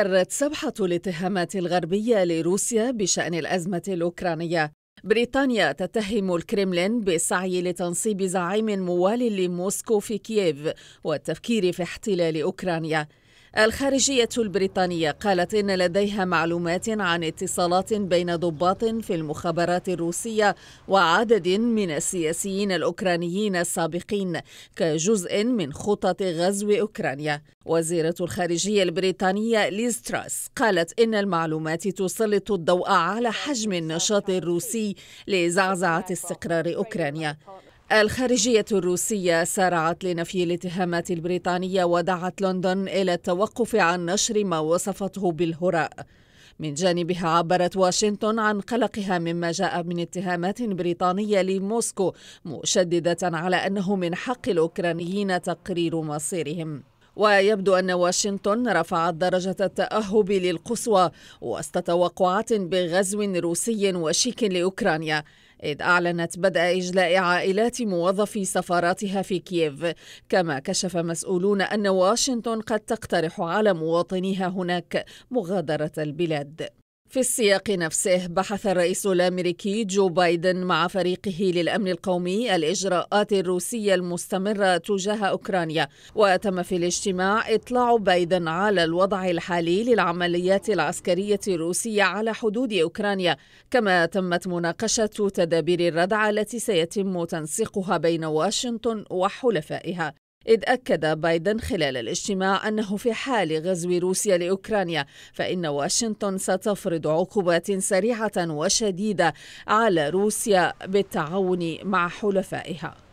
كررت سبحة الاتهامات الغربية لروسيا بشأن الأزمة الأوكرانية بريطانيا تتهم الكريملين بالسعي لتنصيب زعيم موال لموسكو في كييف والتفكير في احتلال أوكرانيا الخارجية البريطانية قالت إن لديها معلومات عن اتصالات بين ضباط في المخابرات الروسية وعدد من السياسيين الأوكرانيين السابقين كجزء من خطط غزو أوكرانيا وزيرة الخارجية البريطانية ليز تراس قالت إن المعلومات تسلط الضوء على حجم النشاط الروسي لزعزعة استقرار أوكرانيا الخارجية الروسية سارعت لنفي الاتهامات البريطانية ودعت لندن إلى التوقف عن نشر ما وصفته بالهراء. من جانبها عبرت واشنطن عن قلقها مما جاء من اتهامات بريطانية لموسكو مشددة على أنه من حق الأوكرانيين تقرير مصيرهم. ويبدو أن واشنطن رفعت درجة التأهب للقصوى وسط توقعات بغزو روسي وشيك لأوكرانيا إذ أعلنت بدء إجلاء عائلات موظفي سفاراتها في كييف كما كشف مسؤولون أن واشنطن قد تقترح على مواطنيها هناك مغادرة البلاد في السياق نفسه بحث الرئيس الامريكي جو بايدن مع فريقه للامن القومي الاجراءات الروسيه المستمره تجاه اوكرانيا وتم في الاجتماع اطلاع بايدن على الوضع الحالي للعمليات العسكريه الروسيه على حدود اوكرانيا كما تمت مناقشه تدابير الردع التي سيتم تنسيقها بين واشنطن وحلفائها إذ أكد بايدن خلال الاجتماع أنه في حال غزو روسيا لأوكرانيا فإن واشنطن ستفرض عقوبات سريعة وشديدة على روسيا بالتعاون مع حلفائها